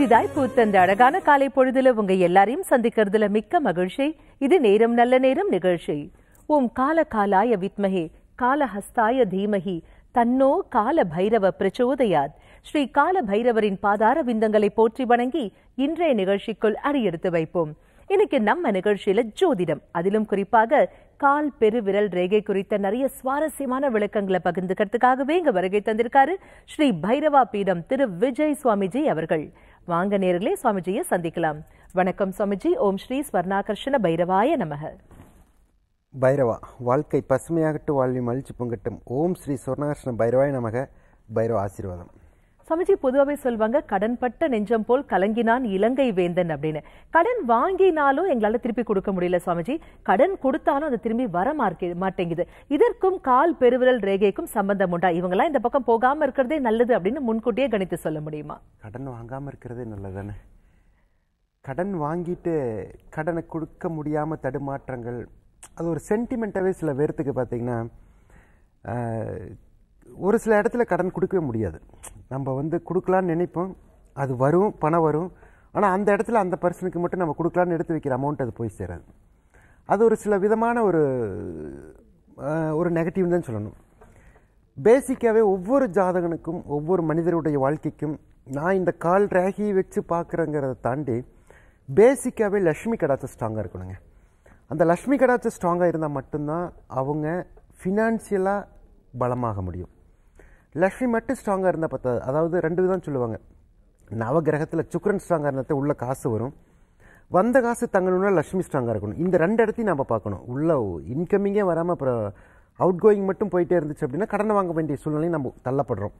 புதிதாய் பூத்த அழகான காலை பொழுதுல உங்க எல்லாரையும் சந்திக்கிறதுல மிக்க மகிழ்ச்சி இது நேரம் நல்ல நேரம் நிகழ்ச்சி ஓம் கால காலாய வித்மகே காலஹஸ்தாய தீமகி தன்னோ கால பைரவ பிரச்சோதயாத் ஸ்ரீ கால பைரவரின் பாதார விந்தங்களை போற்றி வணங்கி இன்றைய நிகழ்ச்சிக்குள் அடியெடுத்து வைப்போம் இன்னைக்கு நம்ம நிகழ்ச்சியில ஜோதிடம் அதிலும் குறிப்பாக கால் பெருவிரல் ரேகை குறித்த நிறைய சுவாரஸ்யமான விளக்கங்களை பகிர்ந்துக்கிறதுக்காகவே இங்க வருகை தந்திருக்காரு ஸ்ரீ பைரவா பீடம் திரு விஜய் சுவாமிஜி அவர்கள் வாங்க நேரிலே சுவாமிஜியை சந்திக்கலாம் வணக்கம் சுவாமிஜி ஓம் ஸ்ரீ ஸ்வர்ணாகர்ஷண பைரவாய நமக பைரவா வாழ்க்கை பசுமையாகட்டு வாழ்வி மகிழ்ச்சி பொங்கட்டும் ஓம் ஸ்ரீ சுவர்ணாகர்ஷண பைரவாய நமக பைரவ ஆசீர்வாதம் சமஜி பொதுவாகவே சொல்லுவாங்க கடன்பட்ட நெஞ்சம் போல் கலங்கினான் இலங்கை வேந்தன் அப்படின்னு கடன் வாங்கினாலும் எங்களால் திருப்பி கொடுக்க முடியல சுவாமிஜி கடன் கொடுத்தாலும் அது திரும்பி வர மாட்டேங்குது இதற்கும் கால் பெருவிரல் ரேகைக்கும் சம்பந்தம் உண்டா இவங்கெல்லாம் இந்த பக்கம் போகாம இருக்கிறதே நல்லது அப்படின்னு முன்கூட்டியே கணித்து சொல்ல முடியுமா கடன் வாங்காம இருக்கிறதே நல்லதானே கடன் வாங்கிட்டு கடனை கொடுக்க முடியாமல் தடுமாற்றங்கள் அது ஒரு சென்டிமெண்ட்டாகவே சில பேர்த்துக்கு பார்த்தீங்கன்னா ஒரு சில இடத்துல கடன் கொடுக்கவே முடியாது நம்ம வந்து கொடுக்கலான்னு நினைப்போம் அது வரும் பணம் வரும் ஆனால் அந்த இடத்துல அந்த பர்சனுக்கு மட்டும் நம்ம கொடுக்கலான்னு எடுத்து வைக்கிற அமௌண்ட் அது போய் சேராது அது ஒரு சில விதமான ஒரு ஒரு நெகட்டிவ் தான் சொல்லணும் பேசிக்காகவே ஒவ்வொரு ஜாதகனுக்கும் ஒவ்வொரு மனிதருடைய வாழ்க்கைக்கும் நான் இந்த கால் ராகி வச்சு பார்க்குறேங்கிறத தாண்டி பேசிக்காகவே லக்ஷ்மி கடாச்சம் ஸ்ட்ராங்காக இருக்கணுங்க அந்த லக்ஷ்மி கடாச்சம் ஸ்ட்ராங்காக இருந்தால் மட்டும்தான் அவங்க ஃபினான்ஷியலாக பலமாக முடியும் லக்ஷ்மி மட்டும் ஸ்ட்ராங்காக இருந்தால் பார்த்தா அதாவது ரெண்டு விதம் சொல்லுவாங்க நவகிரகத்தில் சுக்கரன் ஸ்ட்ராங்காக இருந்தால் உள்ள காசு வரும் வந்த காசு தங்கணும்னா லக்ஷ்மி ஸ்ட்ராங்காக இருக்கணும் இந்த ரெண்டு இடத்தையும் நம்ம பார்க்கணும் உள்ள இன்கமிங்கே வராமல் அப்புறம் அவுட் கோயிங் மட்டும் போயிட்டே இருந்துச்சு அப்படின்னா கடனை வாங்க வேண்டிய சூழ்நிலையும் நம்ம தள்ளப்படுறோம்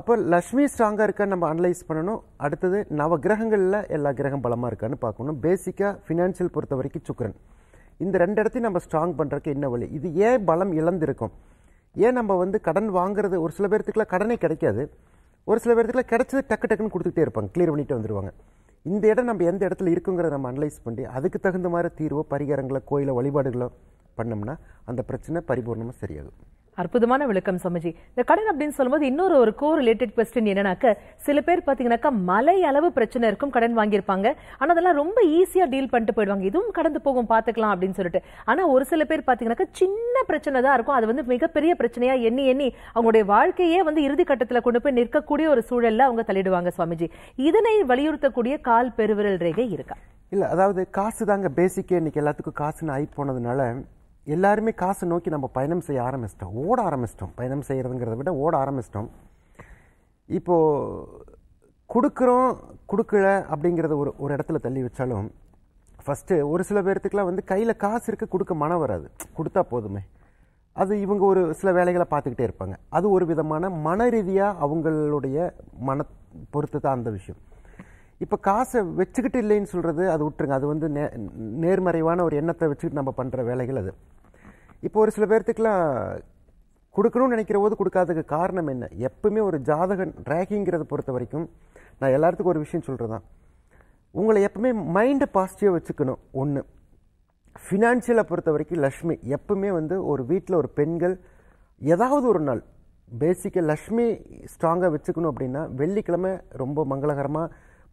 அப்போ லக்ஷ்மி ஸ்ட்ராங்காக இருக்கான்னு நம்ம அனலைஸ் பண்ணணும் அடுத்தது நவ கிரகங்களில் எல்லா கிரகம் பலமாக இருக்கான்னு பார்க்கணும் பேசிக்காக ஃபினான்ஷியல் பொறுத்த வரைக்கும் சுக்கரன் இந்த ரெண்டு இடத்தையும் நம்ம ஸ்ட்ராங் பண்ணுறதுக்கு என்ன வழி இது ஏன் பலம் இழந்திருக்கும் ஏன் நம்ம வந்து கடன் வாங்குறது ஒரு சில பேர்த்துக்குலாம் கடனே கிடைக்காது ஒரு சில பேர்த்துக்குலாம் கிடைச்சது டக்கு டக்குன்னு கொடுத்துக்கிட்டே இருப்பாங்க கிளியர் பண்ணிட்டு வந்துடுவாங்க இந்த இடம் நம்ம எந்த இடத்துல இருக்குங்கிறத நம்ம அனலைஸ் பண்ணி அதுக்கு தகுந்த மாதிரி தீர்வோ பரிகாரங்களோ கோயிலோ வழிபாடுகளோ பண்ணோம்னா அந்த பிரச்சனை பரிபூர்ணமாக சரியாகும் அற்புதமான விளக்கம் சமஜி இந்த கடன் அப்படின்னு சொல்லும்போது இன்னொரு ஒரு கோ ரிலேட்டட் கொஸ்டின் என்னன்னாக்க சில பேர் பாத்தீங்கன்னாக்கா மலை அளவு பிரச்சனை இருக்கும் கடன் வாங்கியிருப்பாங்க ஆனா அதெல்லாம் ரொம்ப ஈஸியா டீல் பண்ணிட்டு போயிடுவாங்க இதுவும் கடந்து போகும் பாத்துக்கலாம் அப்படின்னு சொல்லிட்டு ஆனா ஒரு சில பேர் பாத்தீங்கன்னாக்கா சின்ன பிரச்சனை தான் இருக்கும் அது வந்து மிகப்பெரிய பிரச்சனையா எண்ணி எண்ணி அவங்களுடைய வாழ்க்கையே வந்து இறுதி கட்டத்துல கொண்டு போய் நிற்கக்கூடிய ஒரு சூழல்ல அவங்க தள்ளிடுவாங்க சுவாமிஜி இதனை வலியுறுத்தக்கூடிய கால் பெருவிரல் ரேகை இருக்கா இல்ல அதாவது காசு தாங்க பேசிக்கே இன்னைக்கு எல்லாத்துக்கும் காசுன்னு ஆகி போனதுனால எல்லாருமே காசை நோக்கி நம்ம பயணம் செய்ய ஆரம்பிச்சிட்டோம் ஓட ஆரம்பிச்சிட்டோம் பயணம் செய்கிறதுங்கிறத விட ஓட ஆரம்பிச்சிட்டோம் இப்போது கொடுக்குறோம் கொடுக்கல அப்படிங்கிறத ஒரு ஒரு இடத்துல தள்ளி வச்சாலும் ஃபஸ்ட்டு ஒரு சில பேர்த்துக்கெலாம் வந்து கையில் காசு இருக்க கொடுக்க மனம் வராது கொடுத்தா போதுமே அது இவங்க ஒரு சில வேலைகளை பார்த்துக்கிட்டே இருப்பாங்க அது ஒரு விதமான மன ரீதியாக அவங்களுடைய மன பொறுத்து தான் அந்த விஷயம் இப்போ காசை வச்சுக்கிட்டு இல்லைன்னு சொல்கிறது அது விட்டுருங்க அது வந்து நே நேர்மறைவான ஒரு எண்ணத்தை வச்சுக்கிட்டு நம்ம பண்ணுற வேலைகள் அது இப்போ ஒரு சில பேர்த்துக்கெலாம் கொடுக்கணும்னு நினைக்கிற போது கொடுக்காததுக்கு காரணம் என்ன எப்பவுமே ஒரு ஜாதகன் ட்ராக்கிங்கிறத பொறுத்த வரைக்கும் நான் எல்லாத்துக்கும் ஒரு விஷயம் சொல்கிறதான் உங்களை எப்பவுமே மைண்டை பாசிட்டிவாக வச்சுக்கணும் ஒன்று ஃபினான்ஷியலை பொறுத்த வரைக்கும் லக்ஷ்மி எப்பவுமே வந்து ஒரு வீட்டில் ஒரு பெண்கள் ஏதாவது ஒரு நாள் பேசிக்காக லக்ஷ்மி ஸ்ட்ராங்காக வச்சுக்கணும் அப்படின்னா வெள்ளிக்கிழமை ரொம்ப மங்களகரமாக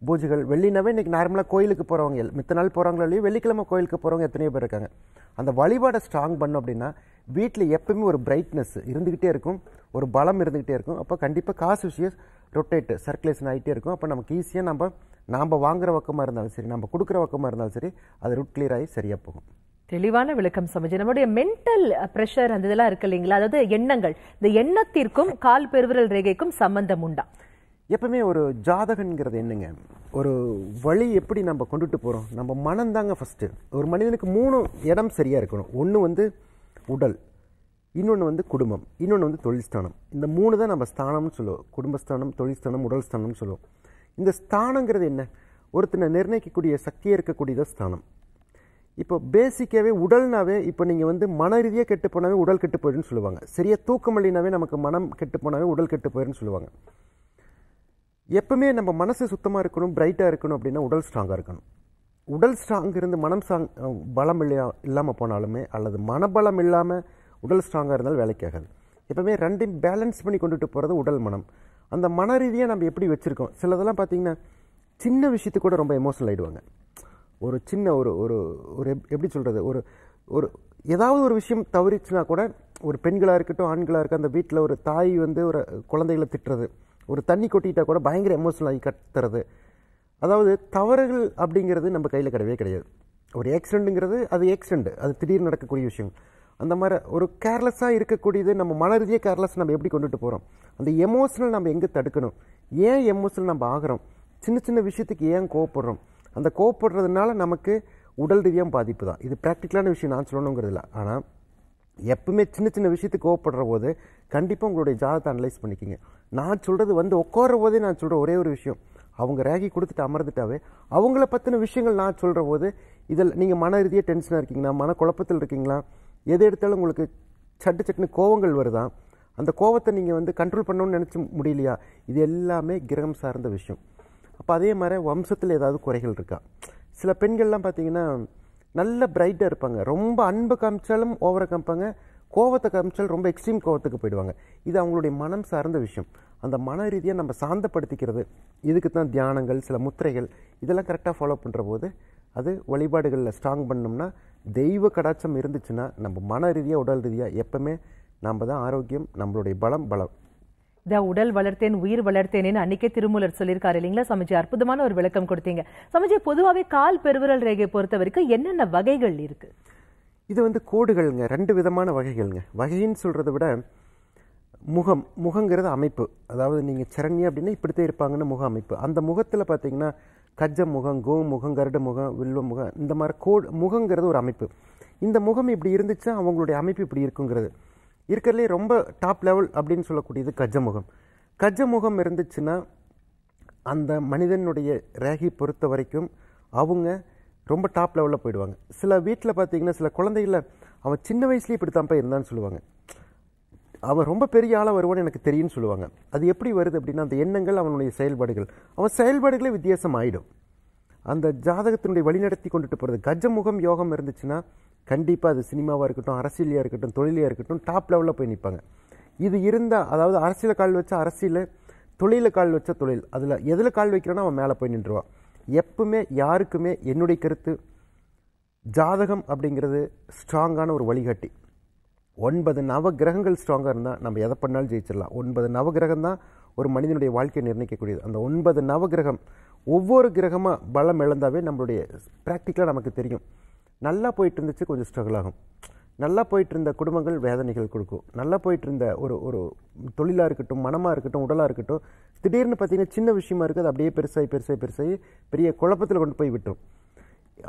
பூஜைகள் வெள்ளினாவே இன்றைக்கி நார்மலாக கோயிலுக்கு போகிறவங்க மித்த நாள் போகிறாங்களோ இல்லையோ வெள்ளிக்கிழமை கோயிலுக்கு போகிறவங்க எத்தனையோ பேர் இருக்காங்க அந்த வழிபாடை ஸ்ட்ராங் பண்ணோம் அப்படின்னா வீட்டில் எப்பவுமே ஒரு பிரைட்னஸ் இருந்துக்கிட்டே இருக்கும் ஒரு பலம் இருந்துக்கிட்டே இருக்கும் அப்போ கண்டிப்பாக காசு விஷயம் ரொட்டேட்டு சர்க்குலேஷன் ஆகிட்டே இருக்கும் அப்போ நமக்கு ஈஸியாக நம்ம நாம் வாங்குகிற பக்கமாக இருந்தாலும் சரி நம்ம கொடுக்குற பக்கமாக இருந்தாலும் சரி அது ரூட் கிளியர் ஆகி சரியாக போகும் தெளிவான விளக்கம் சமைச்சு நம்முடைய மென்டல் ப்ரெஷர் அந்த இதெல்லாம் இருக்கு இல்லைங்களா அதாவது எண்ணங்கள் இந்த எண்ணத்திற்கும் கால் பெருவிரல் ரேகைக்கும் சம்பந்தம் உண்டா எப்பவுமே ஒரு ஜாதகன்கிறது என்னங்க ஒரு வழி எப்படி நம்ம கொண்டுட்டு போகிறோம் நம்ம மனந்தாங்க ஃபஸ்ட்டு ஒரு மனிதனுக்கு மூணு இடம் சரியாக இருக்கணும் ஒன்று வந்து உடல் இன்னொன்று வந்து குடும்பம் இன்னொன்று வந்து தொழில்ஸ்தானம் இந்த மூணு தான் நம்ம ஸ்தானம்னு சொல்லுவோம் குடும்பஸ்தானம் தொழில்ஸ்தானம் உடல் ஸ்தானம்னு சொல்லுவோம் இந்த ஸ்தானங்கிறது என்ன ஒருத்தனை நிர்ணயிக்கக்கூடிய சக்தியாக இருக்கக்கூடியதான் ஸ்தானம் இப்போ பேசிக்காகவே உடல்னாவே இப்போ நீங்கள் வந்து மன ரீதியாக கெட்டு போனாவே உடல் கெட்டு போயிடுன்னு சொல்லுவாங்க சரியாக தூக்கம் இல்லைனாவே நமக்கு மனம் கெட்டு போனாவே உடல் கெட்டு போயிடுன்னு சொல்லுவாங்க எப்பவுமே நம்ம மனசு சுத்தமாக இருக்கணும் பிரைட்டாக இருக்கணும் அப்படின்னா உடல் ஸ்ட்ராங்காக இருக்கணும் உடல் ஸ்ட்ராங் இருந்து மனம் ஸ்ட்ராங் பலம் இல்லையா இல்லாமல் போனாலுமே அல்லது மனபலம் இல்லாமல் உடல் ஸ்ட்ராங்காக இருந்தாலும் வேலைக்காகாது எப்போவுமே ரெண்டையும் பேலன்ஸ் பண்ணி கொண்டுட்டு போகிறது உடல் மனம் அந்த மன ரீதியாக நம்ம எப்படி வச்சுருக்கோம் சிலதெல்லாம் பார்த்திங்கன்னா சின்ன விஷயத்துக்கு கூட ரொம்ப எமோஷனல் ஆகிடுவாங்க ஒரு சின்ன ஒரு ஒரு ஒரு எப்படி சொல்கிறது ஒரு ஒரு ஏதாவது ஒரு விஷயம் தவறிச்சுனா கூட ஒரு பெண்களாக இருக்கட்டும் ஆண்களாக இருக்கட்டும் அந்த வீட்டில் ஒரு தாய் வந்து ஒரு குழந்தைகளை திட்டுறது ஒரு தண்ணி கொட்டிட்டால் கூட பயங்கர எமோஷனல் ஆகி கத்துறது அதாவது தவறுகள் அப்படிங்கிறது நம்ம கையில் கிடையவே கிடையாது ஒரு ஆக்சிடெண்ட்டுங்கிறது அது ஆக்சிடெண்ட் அது திடீர்னு நடக்கக்கூடிய விஷயம் அந்த மாதிரி ஒரு கேர்லெஸ்ஸாக இருக்கக்கூடியது நம்ம மன ரீதியாக கேர்லெஸ் நம்ம எப்படி கொண்டுட்டு போகிறோம் அந்த எமோஷனல் நம்ம எங்கே தடுக்கணும் ஏன் எமோஷனல் நம்ம ஆகிறோம் சின்ன சின்ன விஷயத்துக்கு ஏன் கோவப்படுறோம் அந்த கோவப்படுறதுனால நமக்கு உடல் ரீதியாக பாதிப்பு தான் இது ப்ராக்டிக்கலான விஷயம் நான் சொல்லணுங்கிறது இல்லை ஆனால் எப்பவுமே சின்ன சின்ன விஷயத்துக்கு கோவப்படுற போது கண்டிப்பாக உங்களுடைய ஜாதத்தை அனலைஸ் பண்ணிக்கிங்க நான் சொல்கிறது வந்து உட்கார போதே நான் சொல்கிற ஒரே ஒரு விஷயம் அவங்க ரேகி கொடுத்துட்டு அமர்ந்துட்டாவே அவங்கள பற்றின விஷயங்கள் நான் சொல்கிற போது இதில் நீங்கள் மன ரீதியாக டென்ஷனாக இருக்கீங்களா மன குழப்பத்தில் இருக்கீங்களா எது எடுத்தாலும் உங்களுக்கு சட்டு சட்டுன்னு கோவங்கள் வருதா அந்த கோவத்தை நீங்கள் வந்து கண்ட்ரோல் பண்ணணும்னு நினச்சி முடியலையா இது எல்லாமே கிரகம் சார்ந்த விஷயம் அப்போ அதே மாதிரி வம்சத்தில் ஏதாவது குறைகள் இருக்கா சில பெண்கள்லாம் பார்த்தீங்கன்னா நல்ல பிரைட்டாக இருப்பாங்க ரொம்ப அன்பு காமிச்சாலும் ஓவராக காமிப்பாங்க கோவத்தை காமிச்சால் ரொம்ப எக்ஸ்ட்ரீம் கோவத்துக்கு போயிடுவாங்க இது அவங்களுடைய மனம் சார்ந்த விஷயம் அந்த மன ரீதியாக நம்ம சாந்தப்படுத்திக்கிறது இதுக்கு தான் தியானங்கள் சில முத்திரைகள் இதெல்லாம் கரெக்டாக ஃபாலோ பண்ணுற போது அது வழிபாடுகளில் ஸ்ட்ராங் பண்ணோம்னா தெய்வ கடாச்சம் இருந்துச்சுன்னா நம்ம மன ரீதியாக உடல் ரீதியாக எப்போவுமே நம்ம தான் ஆரோக்கியம் நம்மளுடைய பலம் பலம் இதான் உடல் வளர்த்தேன் உயிர் வளர்த்தேன்னு அன்னைக்கே திருமூலர் சொல்லியிருக்காரு இல்லைங்களா சமைச்சி அற்புதமான ஒரு விளக்கம் கொடுத்தீங்க சமைச்சி பொதுவாகவே கால் பெருவிரல் ரேகை பொறுத்த வரைக்கும் என்னென்ன வகைகள் இருக்குது இது வந்து கோடுகள்ங்க ரெண்டு விதமான வகைகள்ங்க வகைன்னு சொல்கிறத விட முகம் முகங்கிறது அமைப்பு அதாவது நீங்கள் சரண்யா அப்படின்னா இப்படித்தே இருப்பாங்கன்னு முக அமைப்பு அந்த முகத்தில் பார்த்தீங்கன்னா கஜ முகம் கோ முகம் கருட முகம் வில்வ முகம் இந்த மாதிரி கோடு முகங்கிறது ஒரு அமைப்பு இந்த முகம் இப்படி இருந்துச்சுன்னா அவங்களுடைய அமைப்பு இப்படி இருக்குங்கிறது இருக்கிறதுலே ரொம்ப டாப் லெவல் அப்படின்னு சொல்லக்கூடியது முகம் கஜ்ஜ முகம் இருந்துச்சுன்னா அந்த மனிதனுடைய ரேகை பொறுத்த வரைக்கும் அவங்க ரொம்ப டாப் லெவலில் போயிடுவாங்க சில வீட்டில் பார்த்தீங்கன்னா சில குழந்தைகள அவன் சின்ன வயசுலேயே இப்படி தான் போய் இருந்தான்னு சொல்லுவாங்க அவன் ரொம்ப பெரிய ஆளாக வருவான்னு எனக்கு தெரியும்னு சொல்லுவாங்க அது எப்படி வருது அப்படின்னா அந்த எண்ணங்கள் அவனுடைய செயல்பாடுகள் அவன் செயல்பாடுகளே வித்தியாசம் ஆகிடும் அந்த ஜாதகத்தினுடைய வழிநடத்தி கொண்டுட்டு போகிறது கஜமுகம் யோகம் இருந்துச்சுன்னா கண்டிப்பாக அது சினிமாவாக இருக்கட்டும் அரசியலையாக இருக்கட்டும் தொழிலையாக இருக்கட்டும் டாப் லெவலில் போய் நிற்பாங்க இது இருந்தால் அதாவது அரசியலில் கால் வச்சா அரசியல் தொழிலில் கால் வச்சா தொழில் அதில் எதில் கால் வைக்கிறோன்னா அவன் மேலே போய் நின்றுவான் எப்பவுமே யாருக்குமே என்னுடைய கருத்து ஜாதகம் அப்படிங்கிறது ஸ்ட்ராங்கான ஒரு வழிகாட்டி ஒன்பது நவ கிரகங்கள் ஸ்ட்ராங்காக இருந்தால் நம்ம எதை பண்ணாலும் ஜெயிச்சிடலாம் ஒன்பது நவ கிரகம் தான் ஒரு மனிதனுடைய வாழ்க்கையை நிர்ணயிக்கக்கூடியது அந்த ஒன்பது நவ கிரகம் ஒவ்வொரு கிரகமாக பலம் இழந்தாவே நம்மளுடைய ப்ராக்டிக்கலாக நமக்கு தெரியும் நல்லா போயிட்டு இருந்துச்சு கொஞ்சம் ஸ்ட்ரகிள் ஆகும் நல்லா போயிட்டு இருந்த குடும்பங்கள் வேதனைகள் கொடுக்கும் நல்லா போயிட்டு இருந்த ஒரு ஒரு தொழிலாக இருக்கட்டும் மனமாக இருக்கட்டும் உடலாக இருக்கட்டும் திடீர்னு பார்த்தீங்கன்னா சின்ன விஷயமா இருக்குது அப்படியே பெருசாகி பெருசாகி பெருசாகி பெரிய குழப்பத்தில் கொண்டு போய் விட்டோம்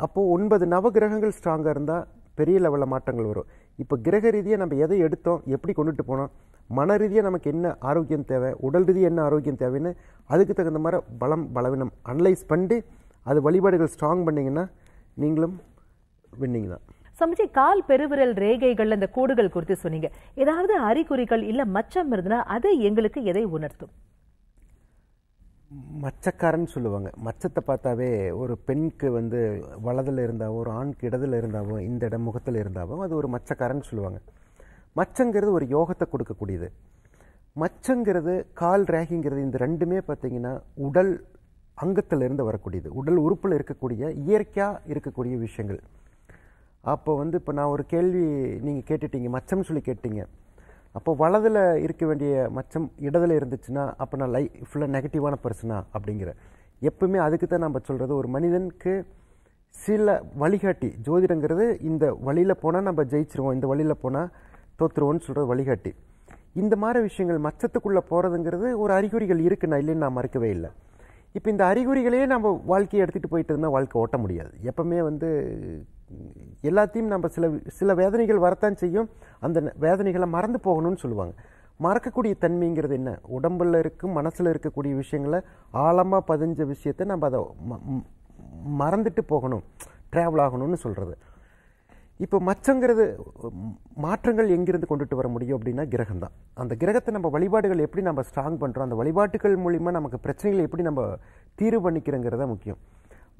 அப்போது ஒன்பது நவகிரகங்கள் ஸ்ட்ராங்காக இருந்தால் பெரிய லெவலில் மாற்றங்கள் வரும் இப்போ கிரக ரீதியாக நம்ம எதை எடுத்தோம் எப்படி கொண்டுட்டு போனோம் மன ரீதியாக நமக்கு என்ன ஆரோக்கியம் தேவை உடல் ரீதியாக என்ன ஆரோக்கியம் தேவைன்னு அதுக்கு தகுந்த மாதிரி பலம் பலவீனம் அனலைஸ் பண்ணி அது வழிபாடுகள் ஸ்ட்ராங் பண்ணிங்கன்னா நீங்களும் வின்னிங் தான் சமைச்சி கால் பெருவிரல் ரேகைகள் அந்த கூடுகள் குறித்து சொன்னீங்க ஏதாவது அறிகுறிகள் இல்லை மச்சம் இருந்ததுன்னா அது எங்களுக்கு எதை உணர்த்தும் மச்சக்காரன் சொல்லுவாங்க மச்சத்தை பார்த்தாவே ஒரு பெண்க்கு வந்து வலதில் இருந்தாவோ ஒரு ஆண்க்கு இடத்துல இருந்தாவோ இந்த இடம் முகத்தில் இருந்தாவோ அது ஒரு மச்சக்காரன் சொல்லுவாங்க மச்சங்கிறது ஒரு யோகத்தை கொடுக்கக்கூடியது மச்சங்கிறது கால் ரேகிங்கிறது இந்த ரெண்டுமே பார்த்திங்கன்னா உடல் அங்கத்திலிருந்து வரக்கூடியது உடல் உறுப்பில் இருக்கக்கூடிய இயற்கையாக இருக்கக்கூடிய விஷயங்கள் அப்போ வந்து இப்போ நான் ஒரு கேள்வி நீங்கள் கேட்டுட்டீங்க மச்சம்னு சொல்லி கேட்டீங்க அப்போ வலதில் இருக்க வேண்டிய மச்சம் இடத்துல இருந்துச்சுன்னா அப்போ நான் லை ஃபுல்லாக நெகட்டிவான பர்சனா அப்படிங்கிற எப்பவுமே அதுக்கு தான் நம்ம சொல்கிறது ஒரு மனிதனுக்கு சில வழிகாட்டி ஜோதிடங்கிறது இந்த வழியில் போனால் நம்ம ஜெயிச்சிருவோம் இந்த வழியில் போனால் தோற்றுருவோன்னு சொல்கிறது வழிகாட்டி இந்த மாதிரி விஷயங்கள் மச்சத்துக்குள்ளே போகிறதுங்கிறது ஒரு அறிகுறிகள் இருக்குண்ணா இல்லைன்னு நான் மறக்கவே இல்லை இப்போ இந்த அறிகுறிகளையே நம்ம வாழ்க்கையை எடுத்துகிட்டு இருந்தால் வாழ்க்கை ஓட்ட முடியாது எப்பவுமே வந்து எல்லாத்தையும் நம்ம சில சில வேதனைகள் வரத்தான் செய்யும் அந்த வேதனைகளை மறந்து போகணும்னு சொல்லுவாங்க மறக்கக்கூடிய தன்மைங்கிறது என்ன உடம்பில் இருக்கும் மனசில் இருக்கக்கூடிய விஷயங்களை ஆழமாக பதிஞ்ச விஷயத்தை நம்ம அதை மறந்துட்டு போகணும் ட்ராவல் ஆகணும்னு சொல்கிறது இப்போ மச்சங்கிறது மாற்றங்கள் எங்கிருந்து கொண்டுட்டு வர முடியும் அப்படின்னா கிரகம் தான் அந்த கிரகத்தை நம்ம வழிபாடுகள் எப்படி நம்ம ஸ்ட்ராங் பண்ணுறோம் அந்த வழிபாட்டுகள் மூலிமா நமக்கு பிரச்சனைகளை எப்படி நம்ம தீர்வு பண்ணிக்கிறோங்கிறத முக்கியம்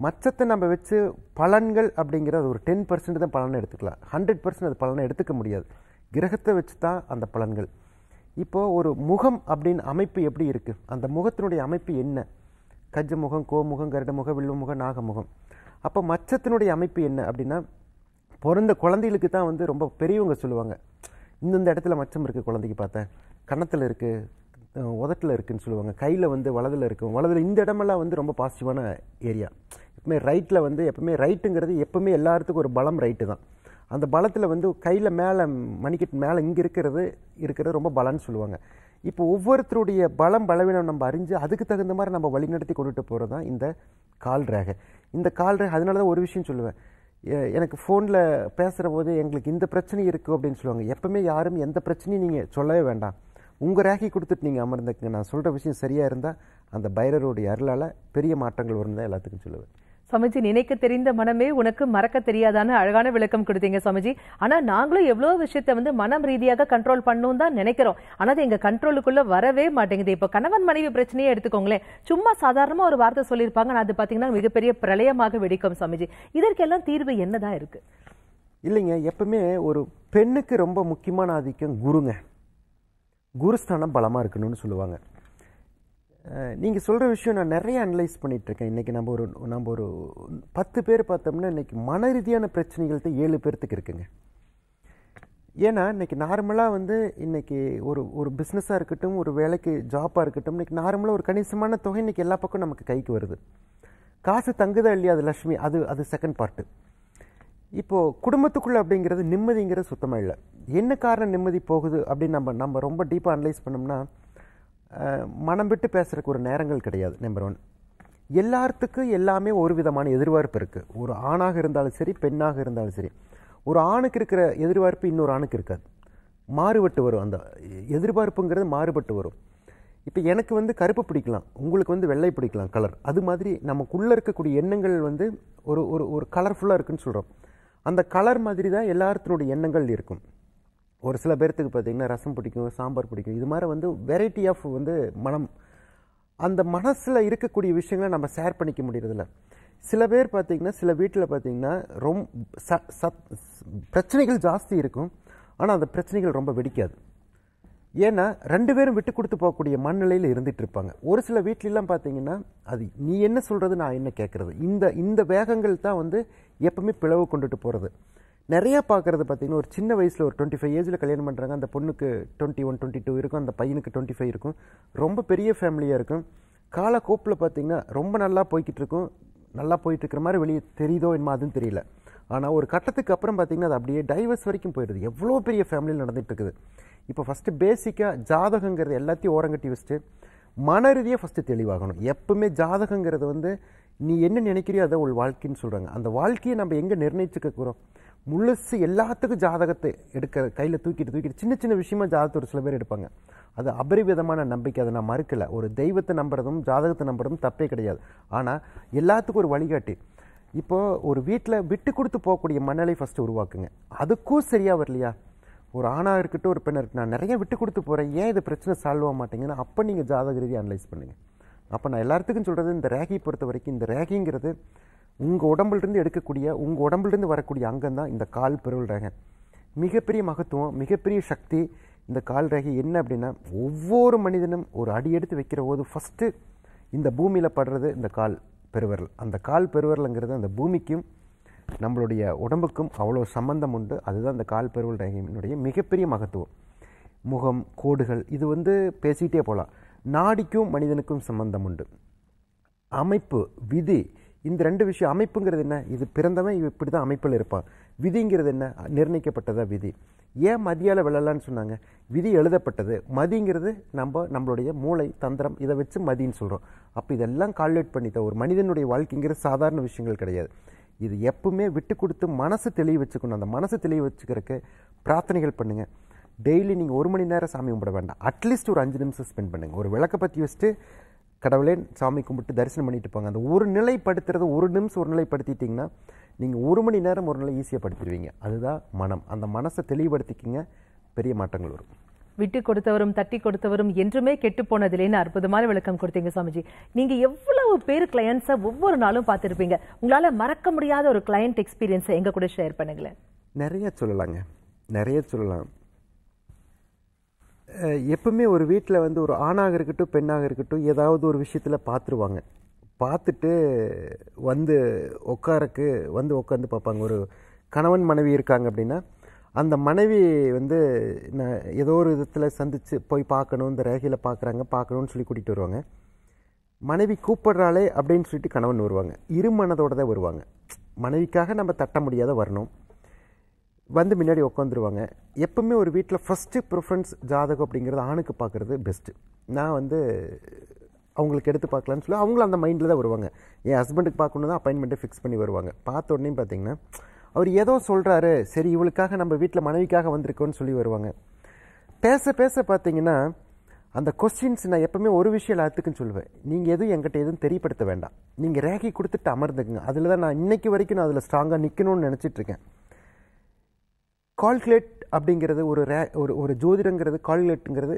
மச்சத்தை நம்ம வச்சு பலன்கள் அப்படிங்கிறது ஒரு டென் பர்சன்ட் தான் பலனை எடுத்துக்கலாம் ஹண்ட்ரட் பர்சன்ட் அது பலனை எடுத்துக்க முடியாது கிரகத்தை வச்சு தான் அந்த பலன்கள் இப்போது ஒரு முகம் அப்படின்னு அமைப்பு எப்படி இருக்குது அந்த முகத்தினுடைய அமைப்பு என்ன கஜ முகம் கோமுகம் கருடமுகம் வில்லுமுகம் நாகமுகம் அப்போ மச்சத்தினுடைய அமைப்பு என்ன அப்படின்னா பிறந்த குழந்தைகளுக்கு தான் வந்து ரொம்ப பெரியவங்க சொல்லுவாங்க இந்தந்த இடத்துல மச்சம் இருக்குது குழந்தைக்கு பார்த்தேன் கன்னத்தில் இருக்குது உதட்டில் இருக்குதுன்னு சொல்லுவாங்க கையில் வந்து வலதில் இருக்கும் வலதில் இந்த இடமெல்லாம் வந்து ரொம்ப பாசிட்டிவான ஏரியா எப்பவுமே ரைட்டில் வந்து எப்பவுமே ரைட்டுங்கிறது எப்பவுமே எல்லாத்துக்கும் ஒரு பலம் ரைட்டு தான் அந்த பலத்தில் வந்து கையில் மேலே மணிக்கட்டு மேலே இங்கே இருக்கிறது இருக்கிறது ரொம்ப பலன்னு சொல்லுவாங்க இப்போ ஒவ்வொருத்தருடைய பலம் பலவீனம் நம்ம அறிஞ்சு அதுக்கு தகுந்த மாதிரி நம்ம வழிநடத்தி கொண்டுட்டு போகிறது தான் இந்த கால் ரேகை இந்த கால் ரேகை அதனால தான் ஒரு விஷயம் சொல்லுவேன் எனக்கு ஃபோனில் பேசுகிற போது எங்களுக்கு இந்த பிரச்சனை இருக்குது அப்படின்னு சொல்லுவாங்க எப்பவுமே யாரும் எந்த பிரச்சனையும் நீங்கள் சொல்லவே வேண்டாம் உங்கள் ரேகி கொடுத்துட்டு நீங்கள் அமர்ந்துக்குங்க நான் சொல்கிற விஷயம் சரியாக இருந்தால் அந்த பைரருடைய அருளால் பெரிய மாற்றங்கள் வரும் தான் எல்லாத்துக்கும் சொல்லுவேன் சமஜி நினைக்க தெரிந்த மனமே உனக்கு மறக்க தெரியாதான அழகான விளக்கம் கொடுத்தீங்க சமஜி ஆனா நாங்களும் எவ்வளவு விஷயத்த வந்து மனம் ரீதியாக கண்ட்ரோல் பண்ணணும் தான் நினைக்கிறோம் ஆனா அது எங்க கண்ட்ரோலுக்குள்ள வரவே மாட்டேங்குது இப்ப கணவன் மனைவி பிரச்சனையே எடுத்துக்கோங்களேன் சும்மா சாதாரணமா ஒரு வார்த்தை சொல்லியிருப்பாங்க அது பாத்தீங்கன்னா மிகப்பெரிய பிரளயமாக வெடிக்கும் சமஜி இதற்கெல்லாம் தீர்வு என்னதான் இருக்கு இல்லைங்க எப்பவுமே ஒரு பெண்ணுக்கு ரொம்ப முக்கியமான ஆதிக்கம் குருங்க குருஸ்தானம் பலமாக இருக்கணும்னு சொல்லுவாங்க நீங்கள் சொல்கிற விஷயம் நான் நிறைய அனலைஸ் பண்ணிகிட்ருக்கேன் இன்றைக்கி நம்ம ஒரு நம்ம ஒரு பத்து பேர் பார்த்தோம்னா இன்றைக்கி மன ரீதியான பிரச்சனைகள்கிட்ட ஏழு பேர்த்துக்கு இருக்குங்க ஏன்னா இன்றைக்கி நார்மலாக வந்து இன்றைக்கி ஒரு ஒரு பிஸ்னஸாக இருக்கட்டும் ஒரு வேலைக்கு ஜாப்பாக இருக்கட்டும் இன்றைக்கி நார்மலாக ஒரு கணிசமான தொகை இன்றைக்கி எல்லா பக்கம் நமக்கு கைக்கு வருது காசு தங்குதா இல்லையா அது லக்ஷ்மி அது அது செகண்ட் பார்ட்டு இப்போது குடும்பத்துக்குள்ளே அப்படிங்கிறது நிம்மதிங்கிறது சுத்தமாக இல்லை என்ன காரணம் நிம்மதி போகுது அப்படின்னு நம்ம நம்ம ரொம்ப டீப்பாக அனலைஸ் பண்ணோம்னா மனம் விட்டு பேசுகிறக்கு ஒரு நேரங்கள் கிடையாது நம்பர் ஒன் எல்லாத்துக்கும் எல்லாமே ஒரு விதமான எதிர்பார்ப்பு இருக்குது ஒரு ஆணாக இருந்தாலும் சரி பெண்ணாக இருந்தாலும் சரி ஒரு ஆணுக்கு இருக்கிற எதிர்பார்ப்பு இன்னொரு ஆணுக்கு இருக்காது மாறுபட்டு வரும் அந்த எதிர்பார்ப்புங்கிறது மாறுபட்டு வரும் இப்போ எனக்கு வந்து கருப்பு பிடிக்கலாம் உங்களுக்கு வந்து வெள்ளை பிடிக்கலாம் கலர் அது மாதிரி நமக்குள்ளே இருக்கக்கூடிய எண்ணங்கள் வந்து ஒரு ஒரு ஒரு கலர்ஃபுல்லாக இருக்குதுன்னு சொல்கிறோம் அந்த கலர் மாதிரி தான் எல்லாத்தினுடைய எண்ணங்கள் இருக்கும் ஒரு சில பேர்த்துக்கு பார்த்திங்கன்னா ரசம் பிடிக்கும் சாம்பார் பிடிக்கும் இது மாதிரி வந்து வெரைட்டி ஆஃப் வந்து மனம் அந்த மனசில் இருக்கக்கூடிய விஷயங்களை நம்ம ஷேர் பண்ணிக்க முடியறதில்ல சில பேர் பார்த்திங்கன்னா சில வீட்டில் பார்த்திங்கன்னா ரொம்ப ச சத் பிரச்சனைகள் ஜாஸ்தி இருக்கும் ஆனால் அந்த பிரச்சனைகள் ரொம்ப வெடிக்காது ஏன்னா ரெண்டு பேரும் விட்டு கொடுத்து போகக்கூடிய மனநிலையில் இருந்துகிட்டு இருப்பாங்க ஒரு சில வீட்லெலாம் பார்த்தீங்கன்னா அது நீ என்ன சொல்கிறது நான் என்ன கேட்குறது இந்த இந்த வேகங்கள் தான் வந்து எப்பவுமே பிளவு கொண்டுட்டு போகிறது நிறையா பார்க்குறது பார்த்திங்கன்னா ஒரு சின்ன வயசில் ஒரு டுவெண்ட்டி ஃபைவ் ஏஜில் கல்யாணம் பண்ணுறாங்க அந்த பொண்ணுக்கு டுவெண்ட்டி ஒன் டுவெண்ட்டி டூ இருக்கும் அந்த பையனுக்கு டுவெண்ட்டி ஃபைவ் இருக்கும் ரொம்ப பெரிய ஃபேமிலியாக இருக்கும் கால கோப்பில் பார்த்திங்கன்னா ரொம்ப நல்லா போய்கிட்டு இருக்கும் நல்லா போயிட்டுருக்கிற மாதிரி வெளியே தெரியுதோ என்னமோ அதுவும் தெரியல ஆனால் ஒரு கட்டத்துக்கு அப்புறம் பார்த்திங்கன்னா அது அப்படியே டைவர்ஸ் வரைக்கும் போயிடுது எவ்வளோ பெரிய ஃபேமிலியில் நடந்துகிட்ருக்குது இப்போ ஃபஸ்ட்டு பேசிக்காக ஜாதகங்கிறது எல்லாத்தையும் ஓரங்கட்டி வச்சுட்டு மன ரீதியாக ஃபஸ்ட்டு தெளிவாகணும் எப்பவுமே ஜாதகங்கிறது வந்து நீ என்ன நினைக்கிறியோ அதை ஒரு வாழ்க்கைன்னு சொல்கிறாங்க அந்த வாழ்க்கையை நம்ம எங்கே நிர்ணயிச்சுக்கிறோம் முழுசு எல்லாத்துக்கும் ஜாதகத்தை எடுக்க கையில் தூக்கிட்டு தூக்கிட்டு சின்ன சின்ன விஷயமா ஜாதகத்தை ஒரு சில பேர் எடுப்பாங்க அது அபரிவிதமான நம்பிக்கை அதை நான் மறுக்கலை ஒரு தெய்வத்தை நம்புறதும் ஜாதகத்தை நம்புறதும் தப்பே கிடையாது ஆனால் எல்லாத்துக்கும் ஒரு வழிகாட்டி இப்போது ஒரு வீட்டில் விட்டு கொடுத்து போகக்கூடிய மனநிலை ஃபஸ்ட்டு உருவாக்குங்க அதுக்கும் சரியாக வரலையா ஒரு ஆணாக இருக்கட்டும் ஒரு பெண்ணாக இருக்கட்டும் நான் நிறைய விட்டு கொடுத்து போகிறேன் ஏன் இது பிரச்சனை சால்வ் ஆக அப்போ நீங்கள் ஜாதக ரீதியாக அனலைஸ் பண்ணுங்கள் அப்போ நான் எல்லாத்துக்கும் சொல்கிறது இந்த ரேகியை பொறுத்த வரைக்கும் இந்த ரேகிங்கிறது உங்கள் உடம்புலேருந்து எடுக்கக்கூடிய உங்கள் உடம்புலேருந்து வரக்கூடிய அங்கம் தான் இந்த கால் பெருள் ரேகை மிகப்பெரிய மகத்துவம் மிகப்பெரிய சக்தி இந்த கால் ரேகை என்ன அப்படின்னா ஒவ்வொரு மனிதனும் ஒரு அடி எடுத்து வைக்கிற போது ஃபஸ்ட்டு இந்த பூமியில் படுறது இந்த கால் பெருவரல் அந்த கால் பெருவரலுங்கிறது அந்த பூமிக்கும் நம்மளுடைய உடம்புக்கும் அவ்வளோ சம்பந்தம் உண்டு அதுதான் அந்த கால் பெருவல் ரேகையினுடைய மிகப்பெரிய மகத்துவம் முகம் கோடுகள் இது வந்து பேசிக்கிட்டே போகலாம் நாடிக்கும் மனிதனுக்கும் சம்பந்தம் உண்டு அமைப்பு விதி இந்த ரெண்டு விஷயம் அமைப்புங்கிறது என்ன இது பிறந்தவன் இப்படி தான் அமைப்பில் இருப்பான் விதிங்கிறது என்ன நிர்ணயிக்கப்பட்டதாக விதி ஏன் மதியால் விழலான்னு சொன்னாங்க விதி எழுதப்பட்டது மதிங்கிறது நம்ம நம்மளுடைய மூளை தந்திரம் இதை வச்சு மதின்னு சொல்கிறோம் அப்போ இதெல்லாம் கால்குலேட் பண்ணித்த ஒரு மனிதனுடைய வாழ்க்கைங்கிறது சாதாரண விஷயங்கள் கிடையாது இது எப்பவுமே விட்டு கொடுத்து மனசு தெளிவு வச்சுக்கணும் அந்த மனசு தெளிவு வச்சுக்கிறதுக்கு பிரார்த்தனைகள் பண்ணுங்கள் டெய்லி நீங்கள் ஒரு மணி நேரம் சாமி கும்பிட வேண்டாம் அட்லீஸ்ட் ஒரு அஞ்சு நிமிஷம் ஸ்பெண்ட் பண்ணுங்கள் ஒரு விளக்கை பற்றி வச்சுட்டு கடவுளே சாமி கும்பிட்டு தரிசனம் பண்ணிட்டு போங்க அந்த ஒரு நிலைப்படுத்துறது ஒரு நிமிஷம் ஒரு நிலைப்படுத்திட்டிங்கன்னா நீங்கள் ஒரு மணி நேரம் ஒரு நாள் ஈஸியாக படுத்திடுவீங்க அதுதான் மனம் அந்த மனசை தெளிவுபடுத்திக்கிங்க பெரிய மாற்றங்கள் வரும் விட்டு கொடுத்தவரும் தட்டி கொடுத்தவரும் என்றுமே கெட்டு போனதில்லைன்னு அற்புதமான விளக்கம் கொடுத்தீங்க சாமிஜி நீங்க எவ்வளவு பேர் கிளையண்ட்ஸை ஒவ்வொரு நாளும் பார்த்துருப்பீங்க உங்களால மறக்க முடியாத ஒரு கிளையண்ட் எக்ஸ்பீரியன்ஸை எங்க கூட ஷேர் பண்ணுங்களேன் நிறைய சொல்லலாங்க நிறைய சொல்லலாம் எப்பவுமே ஒரு வீட்டில் வந்து ஒரு ஆணாக இருக்கட்டும் பெண்ணாக இருக்கட்டும் ஏதாவது ஒரு விஷயத்தில் பார்த்துருவாங்க பார்த்துட்டு வந்து உட்காரக்கு வந்து உட்காந்து பார்ப்பாங்க ஒரு கணவன் மனைவி இருக்காங்க அப்படின்னா அந்த மனைவி வந்து நான் ஏதோ ஒரு விதத்தில் சந்தித்து போய் பார்க்கணும் இந்த ரேகையில் பார்க்குறாங்க பார்க்கணும்னு சொல்லி கூட்டிகிட்டு வருவாங்க மனைவி கூப்பிடுறாளே அப்படின்னு சொல்லிட்டு கணவன் வருவாங்க இரு தான் வருவாங்க மனைவிக்காக நம்ம தட்ட முடியாத வரணும் வந்து முன்னாடி உட்காந்துருவாங்க எப்பவுமே ஒரு வீட்டில் ஃபஸ்ட்டு ப்ரிஃபரன்ஸ் ஜாதகம் அப்படிங்கிறது ஆணுக்கு பார்க்குறது பெஸ்ட்டு நான் வந்து அவங்களுக்கு எடுத்து பார்க்கலான்னு சொல்லி அவங்களும் அந்த மைண்டில் தான் வருவாங்க என் ஹஸ்பண்டுக்கு பார்க்கணும் தான் அப்பாயின்மெண்ட்டை ஃபிக்ஸ் பண்ணி வருவாங்க பார்த்த உடனே பார்த்தீங்கன்னா அவர் ஏதோ சொல்கிறாரு சரி இவளுக்காக நம்ம வீட்டில் மனைவிக்காக வந்திருக்கோன்னு சொல்லி வருவாங்க பேச பேச பார்த்தீங்கன்னா அந்த கொஸ்டின்ஸ் நான் எப்போவுமே ஒரு விஷயம் எல்லாத்துக்குன்னு சொல்லுவேன் நீங்கள் எதுவும் என்கிட்ட எதுவும் தெரியப்படுத்த வேண்டாம் நீங்கள் ரேகி கொடுத்துட்டு அமர்ந்துக்குங்க அதில் தான் நான் இன்னைக்கு வரைக்கும் நான் அதில் ஸ்ட்ராங்காக நிற்கணும்னு நினச்சிட்ருக்கேன் கால்குலேட் அப்படிங்கிறது ஒரு ரே ஒரு ஒரு ஜோதிடங்கிறது கால்குலேட்டுங்கிறது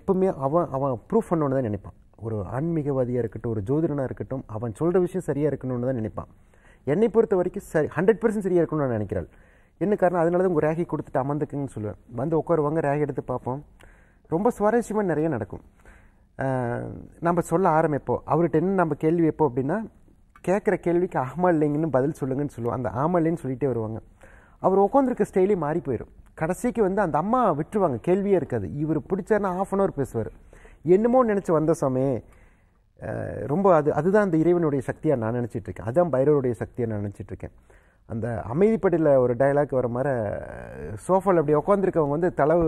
எப்பவுமே அவன் அவன் ப்ரூஃப் பண்ணணுன்னு தான் நினைப்பான் ஒரு ஆன்மீகவாதியாக இருக்கட்டும் ஒரு ஜோதிடனாக இருக்கட்டும் அவன் சொல்கிற விஷயம் சரியாக இருக்கணும்னு தான் நினைப்பான் என்னை பொறுத்த வரைக்கும் சரி ஹண்ட்ரட் பர்சன்ட் சரியாக இருக்கணும்னு நான் நினைக்கிறாள் என்ன காரணம் அதனால தான் உங்கள் ரேகை கொடுத்துட்டு அமர்ந்துக்குங்கன்னு சொல்லுவேன் வந்து உட்காருவாங்க ரேகை எடுத்து பார்ப்போம் ரொம்ப சுவாரஸ்யமாக நிறைய நடக்கும் நம்ம சொல்ல ஆரம்பிப்போம் அவர்கிட்ட என்ன நம்ம கேள்வி எப்போ அப்படின்னா கேட்குற கேள்விக்கு ஆமா இல்லைங்கன்னு பதில் சொல்லுங்கன்னு சொல்லுவோம் அந்த ஆமா இல்லைன்னு சொல்லிகிட்டே வருவாங்க அவர் உட்காந்துருக்க ஸ்டைலே மாறி போயிடும் கடைசிக்கு வந்து அந்த அம்மா விட்டுருவாங்க கேள்வியே இருக்காது இவர் பிடிச்சாருன்னா ஆஃப் அன் ஹவர் பேசுவார் என்னமோ நினச்சி வந்த சமயம் ரொம்ப அது அதுதான் அந்த இறைவனுடைய சக்தியாக நான் நினச்சிட்ருக்கேன் அதுதான் பைரவருடைய சக்தியாக நான் நினச்சிட்ருக்கேன் அந்த அமைதிப்பட்டியில் ஒரு டைலாக் வர மாதிரி சோஃபாவில் அப்படி உட்காந்துருக்கவங்க வந்து தளவு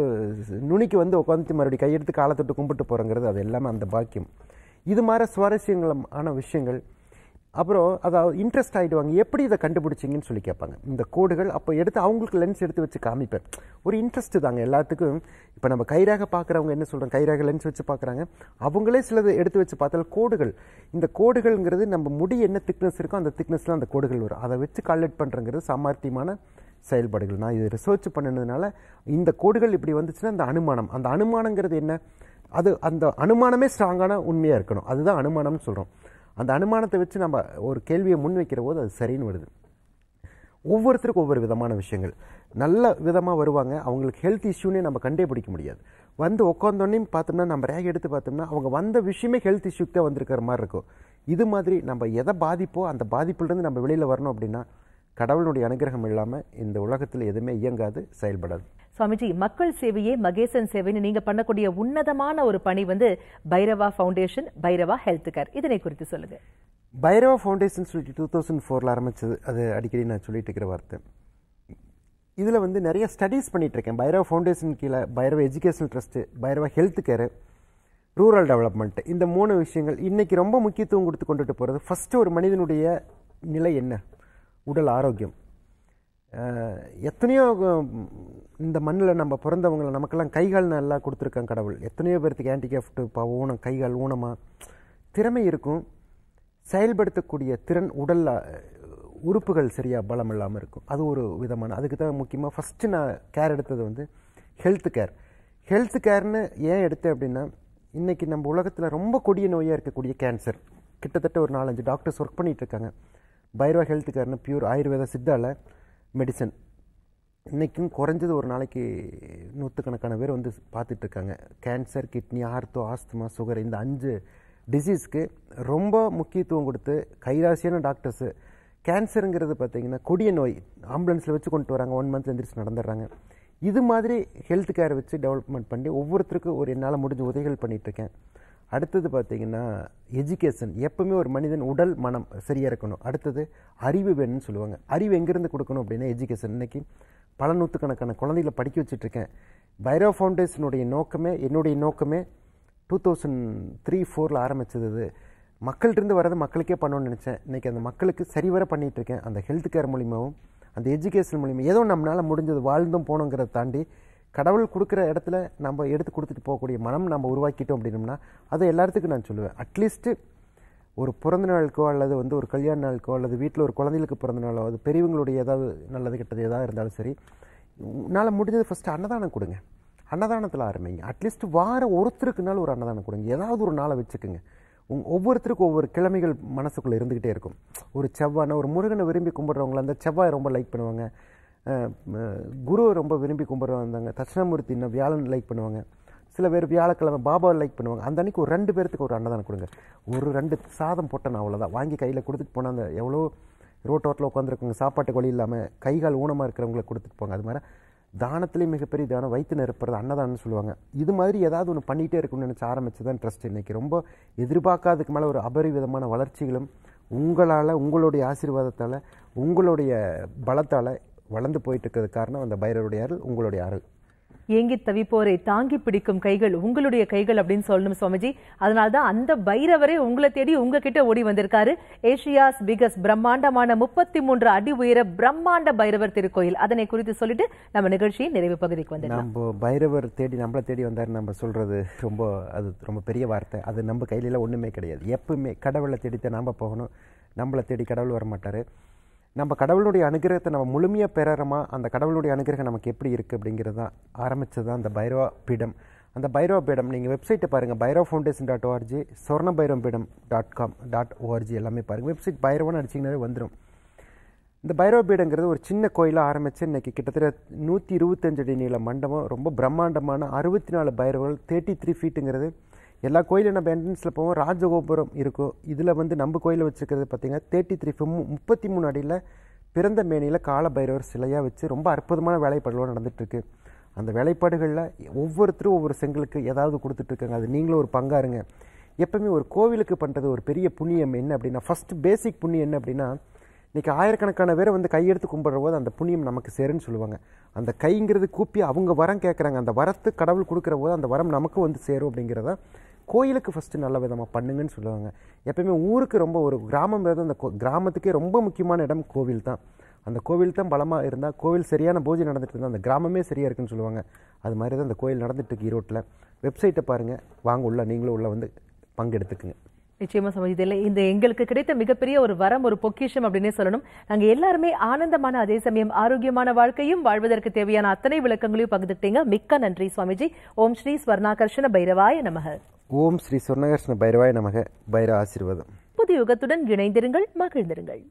நுனிக்கு வந்து உட்காந்து மறுபடியும் கையெடுத்து காலத்தொட்டு கும்பிட்டு போகிறோங்கிறது அது எல்லாமே அந்த பாக்கியம் இது மாதிரி சுவாரஸ்யங்களும் ஆன விஷயங்கள் அப்புறம் அதாவது இன்ட்ரெஸ்ட் ஆகிடுவாங்க எப்படி இதை கண்டுபிடிச்சிங்கன்னு சொல்லி கேட்பாங்க இந்த கோடுகள் அப்போ எடுத்து அவங்களுக்கு லென்ஸ் எடுத்து வச்சு காமிப்பேன் ஒரு இன்ட்ரெஸ்ட்டு தாங்க எல்லாத்துக்கும் இப்போ நம்ம கைராக பார்க்குறவங்க என்ன சொல்கிறோம் கைராக லென்ஸ் வச்சு பார்க்குறாங்க அவங்களே சிலது எடுத்து வச்சு பார்த்தால் கோடுகள் இந்த கோடுகள்ங்கிறது நம்ம முடி என்ன திக்னஸ் இருக்கோ அந்த திக்னஸில் அந்த கோடுகள் வரும் அதை வச்சு கால்லெட் பண்ணுறங்கிறது சாமர்த்தியமான செயல்பாடுகள் நான் இது ரிசர்ச் பண்ணினதுனால இந்த கோடுகள் இப்படி வந்துச்சுன்னா அந்த அனுமானம் அந்த அனுமானங்கிறது என்ன அது அந்த அனுமானமே ஸ்ட்ராங்கான உண்மையாக இருக்கணும் அதுதான் அனுமானம்னு சொல்கிறோம் அந்த அனுமானத்தை வச்சு நம்ம ஒரு கேள்வியை முன் வைக்கிற போது அது சரின்னு வருது ஒவ்வொருத்தருக்கும் ஒவ்வொரு விதமான விஷயங்கள் நல்ல விதமாக வருவாங்க அவங்களுக்கு ஹெல்த் இஷ்யூனே நம்ம கண்டே பிடிக்க முடியாது வந்து உட்காந்தோன்னே பார்த்தோம்னா நம்ம ரேக் எடுத்து பார்த்தோம்னா அவங்க வந்த விஷயமே ஹெல்த் இஷ்யூக்கு தான் வந்திருக்கிற மாதிரி இருக்கும் இது மாதிரி நம்ம எதை பாதிப்போ அந்த பாதிப்புலேருந்து நம்ம வெளியில் வரணும் அப்படின்னா கடவுளுடைய அனுகிரகம் இல்லாமல் இந்த உலகத்தில் எதுவுமே இயங்காது செயல்படாது சுவாமிஜி மக்கள் சேவையே மகேசன் சேவைன்னு நீங்க பண்ணக்கூடிய உன்னதமான ஒரு பணி வந்து Bhairava foundation Bhairava health care இதனை குறித்து சொல்லுங்க பைரவா ஃபவுண்டேஷன் சொல்லிட்டு டூ தௌசண்ட் ஃபோரில் ஆரம்பிச்சது அது அடிக்கடி நான் சொல்லிட்டு இருக்கிற வார்த்தை இதில் வந்து நிறைய ஸ்டடீஸ் இருக்கேன் பைரவ ஃபவுண்டேஷன் கீழே Bhairav educational trust Bhairava health care rural development இந்த மூணு விஷயங்கள் இன்றைக்கி ரொம்ப முக்கியத்துவம் கொடுத்து கொண்டுட்டு போகிறது ஃபஸ்ட்டு ஒரு மனிதனுடைய நிலை என்ன உடல் ஆரோக்கியம் எத்தனையோ இந்த மண்ணில் நம்ம பிறந்தவங்களை நமக்கெல்லாம் கைகால் நல்லா கொடுத்துருக்காங்க கடவுள் எத்தனையோ பேர்த்துக்கு ஹேண்டிகேஃப்ட் இப்போ ஊனம் கைகால் ஊனமாக திறமை இருக்கும் செயல்படுத்தக்கூடிய திறன் உடலில் உறுப்புகள் சரியாக பலம் இல்லாமல் இருக்கும் அது ஒரு விதமான அதுக்கு தான் முக்கியமாக ஃபஸ்ட்டு நான் கேர் எடுத்தது வந்து ஹெல்த் கேர் ஹெல்த் கேர்னு ஏன் எடுத்தேன் அப்படின்னா இன்றைக்கி நம்ம உலகத்தில் ரொம்ப கொடிய நோயாக இருக்கக்கூடிய கேன்சர் கிட்டத்தட்ட ஒரு நாலஞ்சு டாக்டர்ஸ் ஒர்க் பண்ணிகிட்டு இருக்காங்க பைரவா ஹெல்த் பியூர் ஆயுர்வேத சித்தாவில் மெடிசன் இன்றைக்கும் குறைஞ்சது ஒரு நாளைக்கு நூற்றுக்கணக்கான பேர் வந்து பார்த்துட்ருக்காங்க cancer kidney ortho asthma sugar இந்த அஞ்சு டிசீஸ்க்கு ரொம்ப முக்கியத்துவம் கொடுத்து கைராசியான டாக்டர்ஸு கேன்சருங்கிறது பார்த்திங்கன்னா கொடிய நோய் ஆம்புலன்ஸில் வச்சு கொண்டு வராங்க ஒன் மந்த் எந்திரிச்சு நடந்துடுறாங்க இது மாதிரி ஹெல்த் கேர் வச்சு டெவலப்மெண்ட் பண்ணி ஒவ்வொருத்தருக்கும் ஒரு என்னால் முடிஞ்ச உதவிகள் பண்ணிகிட்ருக்கேன் அடுத்தது பார்த்திங்கன்னா எஜுகேஷன் எப்பவுமே ஒரு மனிதன் உடல் மனம் சரியாக இருக்கணும் அடுத்தது அறிவு வேணும்னு சொல்லுவாங்க அறிவு எங்கேருந்து கொடுக்கணும் அப்படின்னா எஜுகேஷன் இன்றைக்கி பல நூற்றுக்கணக்கான குழந்தைகளை படிக்க வச்சுட்ருக்கேன் பைரோ ஃபவுண்டேஷனுடைய நோக்கமே என்னுடைய நோக்கமே டூ தௌசண்ட் த்ரீ ஃபோரில் ஆரம்பித்தது மக்கள்கிட்டருந்து வரது மக்களுக்கே பண்ணணும்னு நினச்சேன் இன்றைக்கி அந்த மக்களுக்கு சரிவர பண்ணிகிட்ருக்கேன் அந்த ஹெல்த் கேர் மூலிமாவும் அந்த எஜுகேஷன் மூலிமா ஏதோ நம்மளால் முடிஞ்சது வாழ்ந்தும் போகணுங்கிறத தாண்டி கடவுள் கொடுக்குற இடத்துல நம்ம எடுத்து கொடுத்துட்டு போகக்கூடிய மனம் நம்ம உருவாக்கிட்டோம் அப்படின்னோம்னா அது எல்லாத்துக்கும் நான் சொல்லுவேன் அட்லீஸ்ட்டு ஒரு பிறந்த நாளுக்கோ அல்லது வந்து ஒரு கல்யாண நாளுக்கோ அல்லது வீட்டில் ஒரு குழந்தைகளுக்கு பிறந்த நாளோ அது பெரியவங்களுடைய ஏதாவது நல்லது கெட்டது எதாவது இருந்தாலும் சரி உன்னால் முடிஞ்சது ஃபஸ்ட்டு அன்னதானம் கொடுங்க அன்னதானத்தில் ஆரம்பிங்க அட்லீஸ்ட் வாரம் ஒருத்தருக்குனாலும் ஒரு அன்னதானம் கொடுங்க ஏதாவது ஒரு நாளை வச்சுக்கோங்க உங் ஒவ்வொருத்தருக்கும் ஒவ்வொரு கிழமைகள் மனசுக்குள்ளே இருந்துக்கிட்டே இருக்கும் ஒரு செவ்வாய்னா ஒரு முருகனை விரும்பி கும்பிட்றவங்கள அந்த செவ்வாய் ரொம்ப லைக் பண்ணுவாங்க குருவை ரொம்ப விரும்பி கும்பிட்றவங்க இருந்தாங்க தட்சிணாமூர்த்தி இன்னும் வியாழன் லைக் பண்ணுவாங்க சில பேர் வியாழக்கிழமை பாபாவை லைக் பண்ணுவாங்க அந்த அன்றைக்கி ஒரு ரெண்டு பேர்த்துக்கு ஒரு அன்னதானம் கொடுங்க ஒரு ரெண்டு சாதம் போட்டேன் அவ்வளோதான் வாங்கி கையில் கொடுத்துட்டு போனால் அந்த எவ்வளோ ரோட்டோட்டில் உட்காந்துருக்குங்க சாப்பாட்டு வழி இல்லாமல் கைகால் ஊனமாக இருக்கிறவங்களை கொடுத்துட்டு போங்க அது மாதிரி தானத்துலேயும் மிகப்பெரிய தானம் வயிற்று நிரப்புறது அன்னதானம்னு சொல்லுவாங்க இது மாதிரி ஏதாவது ஒன்று பண்ணிகிட்டே இருக்கணும்னு நினச்சி ஆரம்பிச்சு தான் ட்ரஸ்ட் இன்றைக்கி ரொம்ப எதிர்பார்க்காததுக்கு மேலே ஒரு அபரிவிதமான வளர்ச்சிகளும் உங்களால் உங்களுடைய ஆசீர்வாதத்தால் உங்களுடைய பலத்தால் வளர்ந்து போயிட்டு இருக்கிறது காரணம் அந்த பைரவருடைய அருள் உங்களுடைய அருள் ஏங்கி தவிப்போரை தாங்கி பிடிக்கும் கைகள் உங்களுடைய கைகள் அப்படின்னு சொல்லணும் சுவாமிஜி அதனால்தான் தான் அந்த பைரவரே உங்களை தேடி உங்ககிட்ட ஓடி வந்திருக்காரு ஏஷியாஸ் பிகஸ் பிரம்மாண்டமான முப்பத்தி மூன்று அடி உயர பிரம்மாண்ட பைரவர் திருக்கோயில் அதனை குறித்து சொல்லிட்டு நம்ம நிகழ்ச்சியை நிறைவு பகுதிக்கு வந்து நம்ம பைரவர் தேடி நம்மளை தேடி வந்தார் நம்ம சொல்றது ரொம்ப அது ரொம்ப பெரிய வார்த்தை அது நம்ம கையில ஒண்ணுமே கிடையாது எப்பவுமே கடவுளை தேடித்த நாம போகணும் நம்மளை தேடி கடவுள் வர மாட்டாரு நம்ம கடவுளுடைய அனுகிரகத்தை நம்ம முழுமையாக பெறறோமா அந்த கடவுளுடைய அனுகிரகம் நமக்கு எப்படி இருக்குது அப்படிங்கிறது தான் ஆரம்பித்தது தான் அந்த பைரவா பீடம் அந்த பைரவா பீடம் நீங்கள் வெப்சைட்டை பாருங்கள் Bhairav foundation dot org Swarna Bhairav Peedam dot com dot O R G எல்லாமே பாருங்கள் வெப்சைட் பைரவன்னு அடிச்சிங்கனாவே வந்துடும் இந்த பைரவ பீடங்கிறது ஒரு சின்ன கோயிலாக ஆரம்பித்து இன்றைக்கி கிட்டத்தட்ட நூற்றி இருபத்தஞ்சு அடி நீள மண்டபம் ரொம்ப பிரம்மாண்டமான அறுபத்தி நாலு பைரவர்கள் தேர்ட்டி த்ரீ ஃபீட்டுங்கிறது எல்லா கோயிலும் நம்ம என்ட்ரன்ஸில் போவோம் ராஜகோபுரம் இருக்கும் இதில் வந்து நம்ம கோயிலில் வச்சுருக்கிறது பார்த்திங்கன்னா தேர்ட்டி த்ரீ முப்பத்தி மூணு அடியில் பிறந்த மேனியில் காலபைரவர் சிலையாக வச்சு ரொம்ப அற்புதமான வேலைப்பாடுகளும் நடந்துகிட்ருக்கு அந்த வேலைப்பாடுகளில் ஒவ்வொருத்தரும் ஒவ்வொரு செங்கலுக்கு ஏதாவது கொடுத்துட்ருக்காங்க அது நீங்களும் ஒரு பங்காக இருங்க எப்பவுமே ஒரு கோவிலுக்கு பண்ணுறது ஒரு பெரிய புண்ணியம் என்ன அப்படின்னா ஃபஸ்ட்டு பேசிக் புண்ணியம் என்ன அப்படின்னா இன்றைக்கி ஆயிரக்கணக்கான பேரை வந்து கையெடுத்து கும்பிட்ற போது அந்த புண்ணியம் நமக்கு சேருன்னு சொல்லுவாங்க அந்த கைங்கிறது கூப்பி அவங்க வரம் கேட்குறாங்க அந்த வரத்து கடவுள் கொடுக்குற போது அந்த வரம் நமக்கும் வந்து சேரும் அப்படிங்கிறத கோயிலுக்கு ஃபஸ்ட்டு நல்ல விதமாக பண்ணுங்கன்னு சொல்லுவாங்க எப்பயுமே ஊருக்கு ரொம்ப ஒரு வந்து அந்த கிராமத்துக்கே ரொம்ப முக்கியமான இடம் கோவில் தான் அந்த கோவில் தான் பலமாக இருந்தால் கோவில் சரியான பூஜை நடந்துட்டு இருந்தால் அந்த கிராமமே சரியாக இருக்குன்னு சொல்லுவாங்க அது மாதிரி தான் அந்த கோயில் நடந்துட்டு ஈரோட்டில் வெப்சைட்டை பாருங்கள் வாங்க உள்ள நீங்களும் உள்ள வந்து பங்கெடுத்துக்குங்க நிச்சயமா சமதி இல்லை இந்த எங்களுக்கு கிடைத்த மிகப்பெரிய ஒரு வரம் ஒரு பொக்கிஷம் அப்படின்னே சொல்லணும் நாங்கள் எல்லாருமே ஆனந்தமான அதே சமயம் ஆரோக்கியமான வாழ்க்கையும் வாழ்வதற்கு தேவையான அத்தனை விளக்கங்களையும் பகிர்ந்துட்டீங்க மிக்க நன்றி சுவாமிஜி ஓம் ஸ்ரீ ஸ்வர்ணாகர்ஷண பைரவாய நமக ஓம் ஸ்ரீ சொர்ணகர்ஷ்ண பைரவாய் நமக பைர ஆசீர்வாதம் புதியுகத்துடன் இணைந்திருங்கள் மகிழ்ந்திருங்கள்